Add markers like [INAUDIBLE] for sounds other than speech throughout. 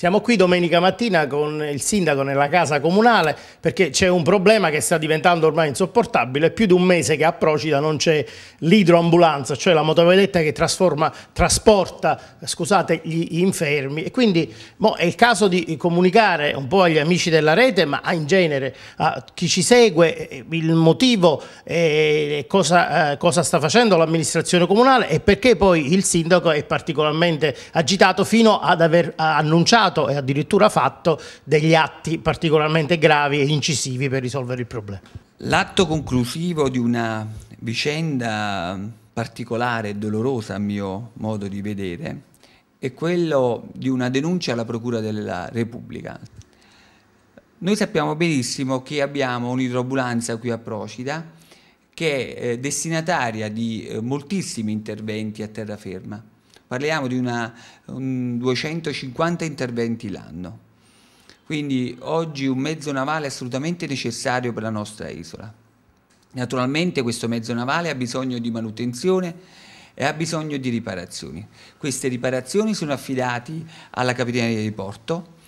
Siamo qui domenica mattina con il sindaco nella casa comunale perché c'è un problema che sta diventando ormai insopportabile. È più di un mese che a Procida non c'è l'idroambulanza, cioè la motovedetta che trasporta scusate, gli infermi. E quindi è il caso di comunicare un po' agli amici della rete, ma in genere a chi ci segue eh, il motivo eh, e cosa, eh, cosa sta facendo l'amministrazione comunale e perché poi il sindaco è particolarmente agitato fino ad aver annunciato pensato e addirittura fatto degli atti particolarmente gravi e incisivi per risolvere il problema. L'atto conclusivo di una vicenda particolare e dolorosa a mio modo di vedere è quello di una denuncia alla Procura della Repubblica. Noi sappiamo benissimo che abbiamo un'idrobulanza qui a Procida che è eh, destinataria di eh, moltissimi interventi a terraferma parliamo di una, 250 interventi l'anno. Quindi oggi un mezzo navale è assolutamente necessario per la nostra isola. Naturalmente questo mezzo navale ha bisogno di manutenzione e ha bisogno di riparazioni. Queste riparazioni sono affidate alla Capitaneria di Porto,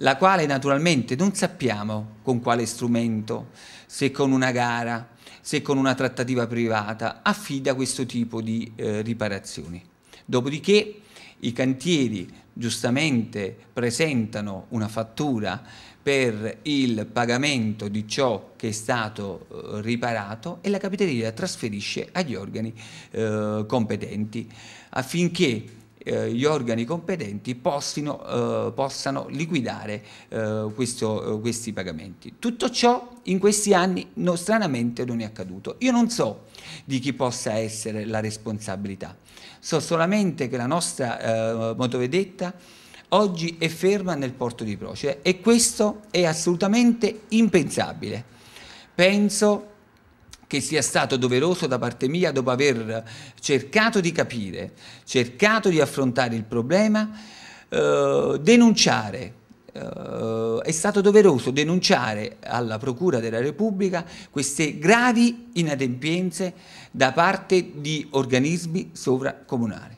la quale naturalmente non sappiamo con quale strumento, se con una gara, se con una trattativa privata, affida questo tipo di eh, riparazioni. Dopodiché i cantieri giustamente presentano una fattura per il pagamento di ciò che è stato eh, riparato e la capitaneria trasferisce agli organi eh, competenti affinché eh, gli organi competenti postino, eh, possano liquidare eh, questo, eh, questi pagamenti. Tutto ciò in questi anni no, stranamente non è accaduto. Io non so di chi possa essere la responsabilità, so solamente che la nostra motovedetta oggi è ferma nel porto di Procida e questo è assolutamente impensabile. Penso che sia stato doveroso da parte mia dopo aver cercato di capire, cercato di affrontare il problema, eh, denunciare. Eh, è stato doveroso denunciare alla Procura della Repubblica queste gravi inadempienze da parte di organismi sovracomunali.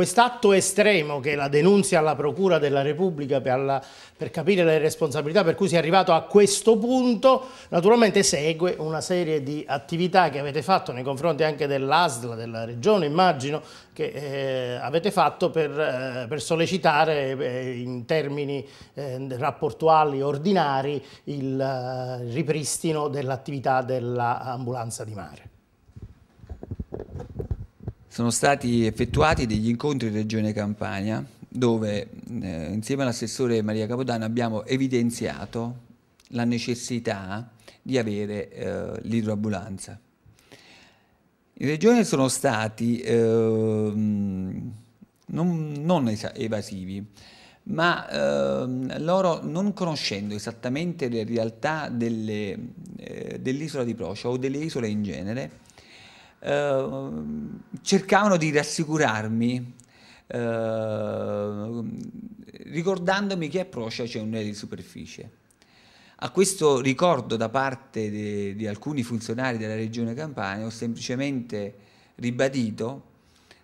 Quest'atto estremo che è la denuncia alla Procura della Repubblica per, la, per, capire le responsabilità per cui si è arrivato a questo punto, naturalmente segue una serie di attività che avete fatto nei confronti anche dell'ASDLA, della Regione immagino, che eh, avete fatto per, eh, per sollecitare eh, in termini eh, rapportuali ordinari il eh, ripristino dell'attività dell'ambulanza di mare sono stati effettuati degli incontri in Regione Campania dove eh, insieme all'assessore Maria Capodanno abbiamo evidenziato la necessità di avere eh, l'idroambulanza. In Regione sono stati eh, non, non, evasivi, ma ehm, loro non conoscendo esattamente le realtà eh, dell'isola dell di Procia o delle isole in genere, Ehm, cercavano di rassicurarmi eh, ricordandomi che a Procia c'è un'area di superficie. A questo ricordo da parte di, di alcuni funzionari della regione Campania ho semplicemente ribadito,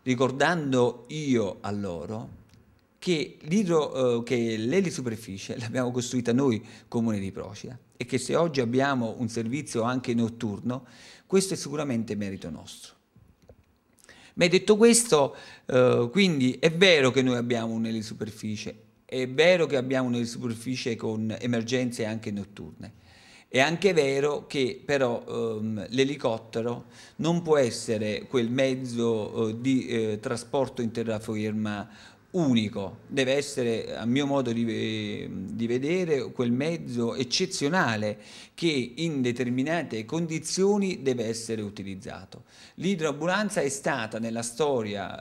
ricordando io a loro, che l'ele eh, superficie [LAUGHS] l'abbiamo costruita noi, comune di Procida, e che se oggi abbiamo un servizio anche notturno, questo è sicuramente merito nostro. Ma detto questo, eh, quindi è vero che noi abbiamo un'ele superficie, è vero che abbiamo un'ele superficie con emergenze anche notturne, è anche vero che però ehm, l'elicottero non può essere quel mezzo eh, di eh, trasporto in terraferma unico, deve essere a mio modo di, eh, di, vedere quel mezzo eccezionale che in determinate condizioni deve essere utilizzato. L'idroambulanza è stata nella storia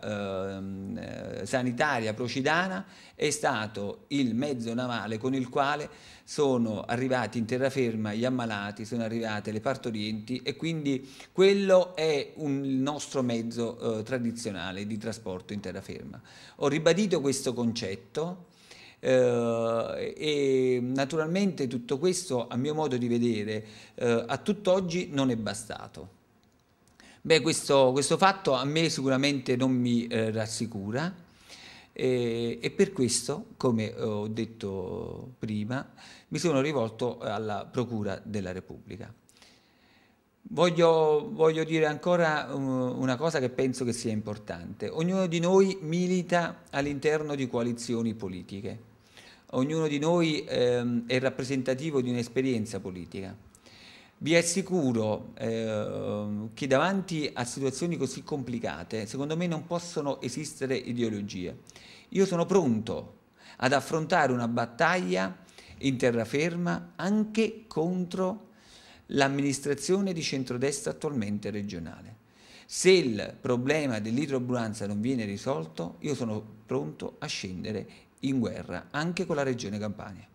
ehm, eh, sanitaria procidana, è stato il mezzo navale con il quale sono arrivati in terraferma gli ammalati, sono arrivate le partorienti e quindi quello è un, nostro mezzo eh, tradizionale di trasporto in terraferma. Ho ribadito chiarito questo concetto eh, e naturalmente tutto questo, a mio modo di vedere, eh, a tutt'oggi non è bastato. Beh, questo, questo, fatto a me sicuramente non mi eh, rassicura eh, e per questo, come ho detto prima, mi sono rivolto alla Procura della Repubblica. Voglio, voglio, dire ancora uh, una cosa che penso che sia importante. Ognuno di noi milita all'interno di coalizioni politiche, ognuno di noi ehm, è rappresentativo di un'esperienza politica. Vi assicuro ehm, che davanti a situazioni così complicate, secondo me non possono esistere ideologie. Io sono pronto ad affrontare una battaglia in terraferma anche contro l'amministrazione di centrodestra attualmente regionale. Se il problema dell'idroburanza non viene risolto, io sono pronto a scendere in guerra anche con la regione Campania.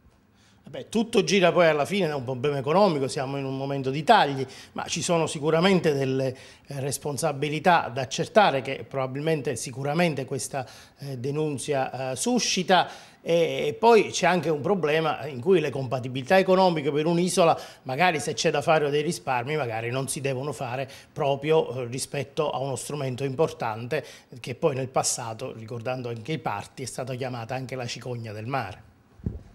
Beh, tutto gira poi alla fine da un problema economico, siamo in un momento di tagli, ma ci sono sicuramente delle eh, responsabilità da accertare che probabilmente sicuramente questa eh, denunzia eh, suscita e, poi c'è anche un problema in cui le compatibilità economiche per un'isola, magari se c'è da fare dei risparmi, magari non si devono fare proprio eh, rispetto a uno strumento importante che poi nel passato, ricordando anche i parti, è stata chiamata anche la cicogna del mare.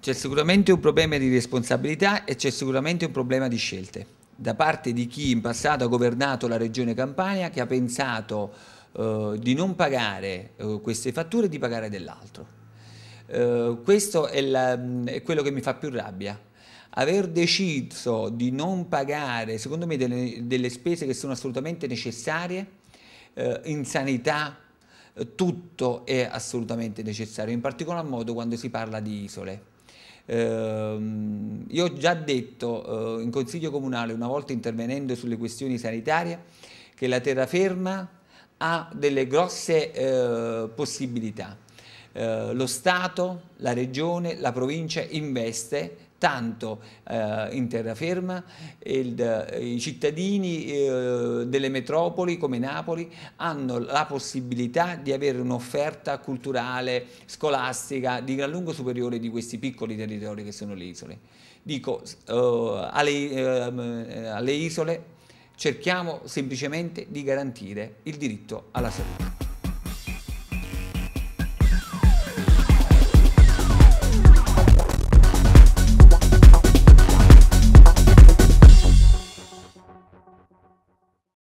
C'è sicuramente un problema di responsabilità e c'è sicuramente un problema di scelte da parte di chi in passato ha governato la regione Campania che ha pensato eh, di non pagare eh, queste fatture e di pagare dell'altro. Eh, questo è, la, mm, è quello che mi fa più rabbia, aver deciso di non pagare, secondo me, delle, delle spese che sono assolutamente necessarie, eh, in sanità eh, tutto è assolutamente necessario, in particolar modo quando si parla di isole. Eh, io ho già detto eh, in Consiglio Comunale, una volta intervenendo sulle questioni sanitarie, che la terraferma ha delle grosse eh, possibilità. Eh, lo Stato, la Regione, la provincia investe tanto eh, in terraferma, il, i cittadini eh, delle metropoli come Napoli hanno la possibilità di avere un'offerta culturale, scolastica di gran lungo superiore di questi piccoli territori che sono le isole. Dico, eh, alle, ehm, eh, alle isole cerchiamo semplicemente di garantire il diritto alla salute.